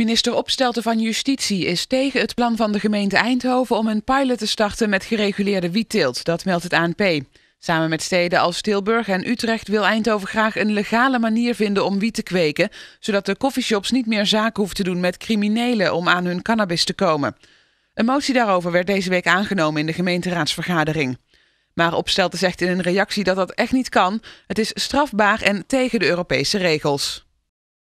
Minister Opstelten van Justitie is tegen het plan van de gemeente Eindhoven om een pilot te starten met gereguleerde wietteelt. Dat meldt het ANP. Samen met steden als Tilburg en Utrecht wil Eindhoven graag een legale manier vinden om wiet te kweken, zodat de coffeeshops niet meer zaken hoeven te doen met criminelen om aan hun cannabis te komen. Een motie daarover werd deze week aangenomen in de gemeenteraadsvergadering. Maar Opstelten zegt in een reactie dat dat echt niet kan. Het is strafbaar en tegen de Europese regels.